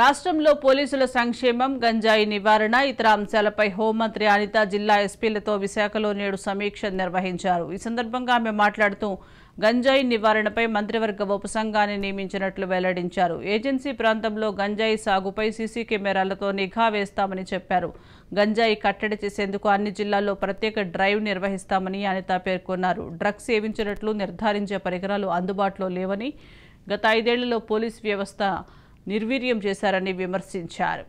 రాష్ట్రంలో పోలీసుల సంక్షేమం గంజాయి నివారణ ఇతర అంశాలపై హోంమంత్రి అనిత జిల్లా ఎస్పీలతో విశాఖలో నేడు సమీక్ష నిర్వహించారు ఈ సందర్భంగా ఆమె మాట్లాడుతూ గంజాయి నివారణపై మంత్రివర్గ ఉపసంఘాన్ని నియమించినట్లు వెల్లడించారు ఏజెన్సీ ప్రాంతంలో గంజాయి సాగుపై సీసీ కెమెరాలతో నిఘా వేస్తామని చెప్పారు గంజాయి కట్టడి చేసేందుకు అన్ని జిల్లాల్లో ప్రత్యేక డ్రైవ్ నిర్వహిస్తామని అనిత పేర్కొన్నారు డ్రగ్స్ సేవించినట్లు నిర్ధారించే పరికరాలు అందుబాటులో లేవని గత ఐదేళ్లలో పోలీస్ వ్యవస్థ నిర్వీర్యం చేశారని విమర్శించారు